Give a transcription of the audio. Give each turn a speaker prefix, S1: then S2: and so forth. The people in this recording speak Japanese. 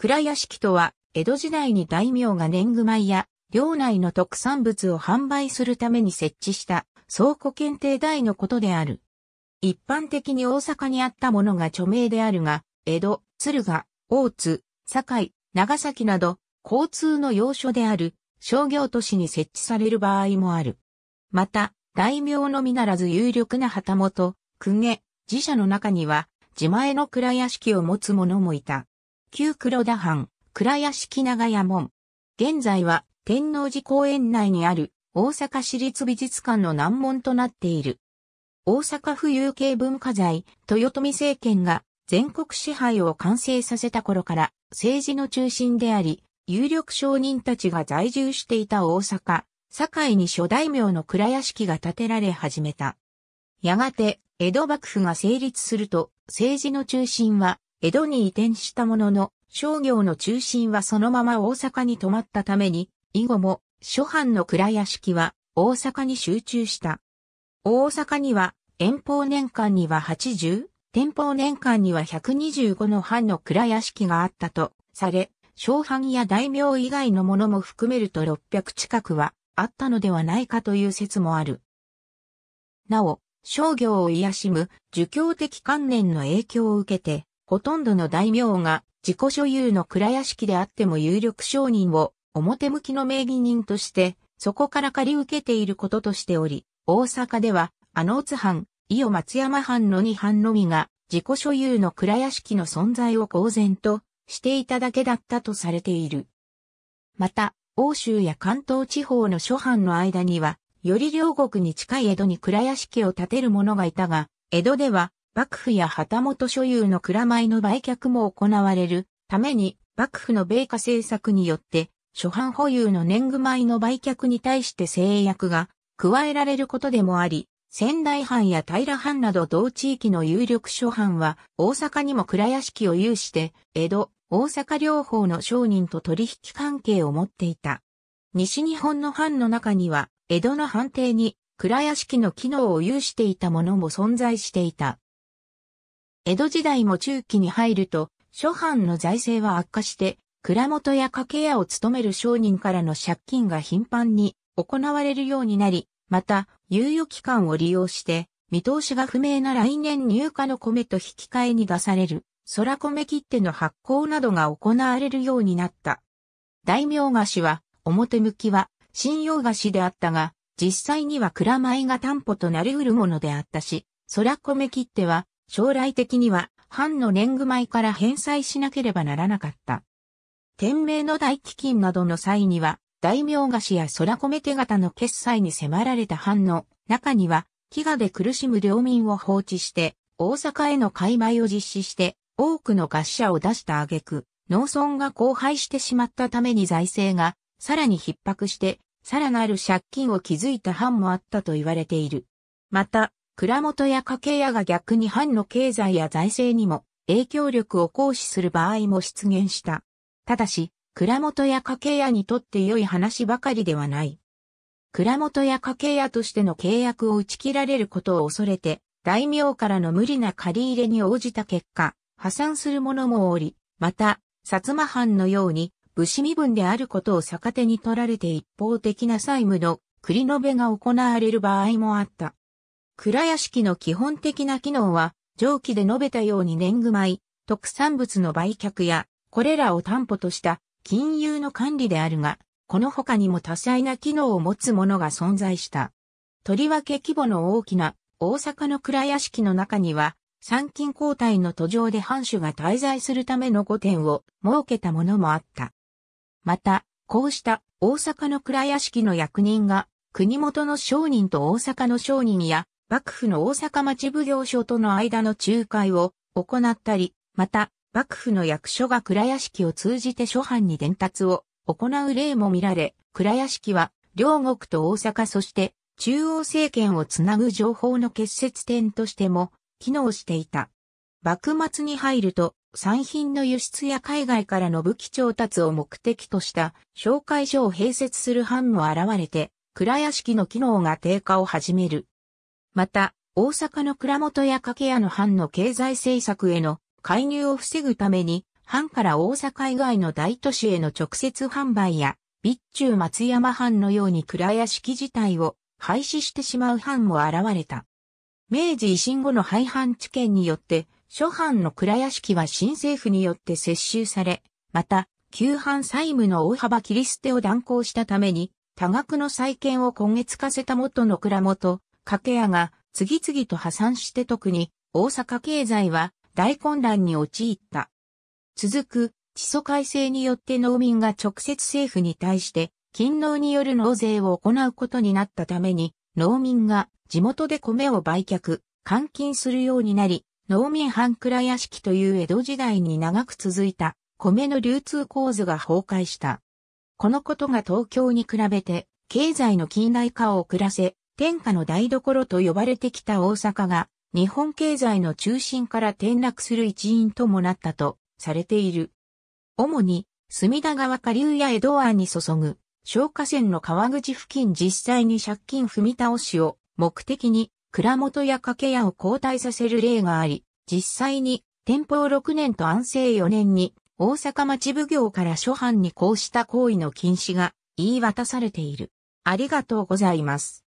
S1: 倉屋敷とは、江戸時代に大名が年貢米や、領内の特産物を販売するために設置した倉庫検定台のことである。一般的に大阪にあったものが著名であるが、江戸、敦賀、大津、堺、長崎など、交通の要所である商業都市に設置される場合もある。また、大名のみならず有力な旗本、公家、寺社の中には、自前の倉屋敷を持つ者もいた。旧黒田藩、倉屋敷長屋門。現在は天王寺公園内にある大阪市立美術館の難問となっている。大阪府有形文化財、豊臣政権が全国支配を完成させた頃から政治の中心であり、有力商人たちが在住していた大阪、堺に諸大名の倉屋敷が建てられ始めた。やがて、江戸幕府が成立すると、政治の中心は江戸に移転したものの、商業の中心はそのまま大阪に泊まったために、以後も、諸藩の蔵屋敷は大阪に集中した。大阪には、遠方年間には80、天保年間には125の藩の蔵屋敷があったとされ、小藩や大名以外のものも含めると600近くはあったのではないかという説もある。なお、商業を癒しむ儒教的観念の影響を受けて、ほとんどの大名が自己所有の蔵屋敷であっても有力商人を表向きの名義人として、そこから借り受けていることとしており、大阪では、あの津藩、伊予松山藩の二藩のみが、自己所有の蔵屋敷の存在を公然としていただけだったとされている。また、欧州や関東地方の諸藩の間には、より両国に近い江戸に蔵屋敷を建てる者がいたが、江戸では幕府や旗本所有の蔵米の売却も行われるために、幕府の米価政策によって、初版保有の年貢米の売却に対して制約が加えられることでもあり、仙台藩や平藩など同地域の有力諸藩は大阪にも蔵屋敷を有して、江戸、大阪両方の商人と取引関係を持っていた。西日本の藩の中には、江戸の藩邸に蔵屋敷の機能を有していたものも存在していた。江戸時代も中期に入ると、諸藩の財政は悪化して、蔵元や掛け屋を務める商人からの借金が頻繁に行われるようになり、また、猶予期間を利用して、見通しが不明な来年入荷の米と引き換えに出される、空米切手の発行などが行われるようになった。大名菓子は、表向きは、信用菓子であったが、実際には蔵米が担保となり得るものであったし、空米切手は、将来的には、藩の年貢米から返済しなければならなかった。天明の大飢饉などの際には、大名菓子や空米手形の決済に迫られた藩の中には、飢餓で苦しむ領民を放置して、大阪への買米を実施して、多くの合社者を出した挙句、農村が荒廃してしまったために財政が、さらに逼迫して、さらなる借金を築いた藩もあったと言われている。また、蔵元や家計屋が逆に藩の経済や財政にも影響力を行使する場合も出現した。ただし、蔵元や家計屋にとって良い話ばかりではない。蔵元や家計屋としての契約を打ち切られることを恐れて、大名からの無理な借り入れに応じた結果、破産する者もおり、また、薩摩藩のように、武士身分であることを逆手に取られて一方的な債務の繰り延べが行われる場合もあった。蔵屋敷の基本的な機能は、上記で述べたように年貢米、特産物の売却や、これらを担保とした金融の管理であるが、この他にも多彩な機能を持つものが存在した。とりわけ規模の大きな大阪の蔵屋敷の中には、参勤交代の途上で藩主が滞在するための御殿を設けたものもあった。また、こうした大阪の蔵屋敷の役人が、国元の商人と大阪の商人や幕府の大阪町奉行所との間の仲介を行ったり、また、幕府の役所が倉屋敷を通じて諸藩に伝達を行う例も見られ、倉屋敷は両国と大阪そして中央政権をつなぐ情報の結節点としても機能していた。幕末に入ると産品の輸出や海外からの武器調達を目的とした紹介所を併設する藩も現れて、倉屋敷の機能が低下を始める。また、大阪の蔵元や掛屋の藩の経済政策への介入を防ぐために、藩から大阪以外の大都市への直接販売や、備中松山藩のように倉屋敷自体を廃止してしまう藩も現れた。明治維新後の廃藩置県によって、諸藩の倉屋敷は新政府によって接収され、また、旧藩債務の大幅切り捨てを断行したために、多額の債権を今月化せた元の蔵元、掛屋が次々と破産して特に大阪経済は大混乱に陥った。続く地租改正によって農民が直接政府に対して勤労による納税を行うことになったために農民が地元で米を売却、換金するようになり、農民半倉屋敷という江戸時代に長く続いた米の流通構図が崩壊した。このことが東京に比べて経済の近代化を遅らせ、天下の台所と呼ばれてきた大阪が、日本経済の中心から転落する一因ともなったとされている。主に、隅田川下流や江戸湾に注ぐ、消火線の川口付近実際に借金踏み倒しを目的に、蔵元や掛屋を交代させる例があり、実際に、天保6年と安政4年に、大阪町奉行から諸藩にこうした行為の禁止が言い渡されている。ありがとうございます。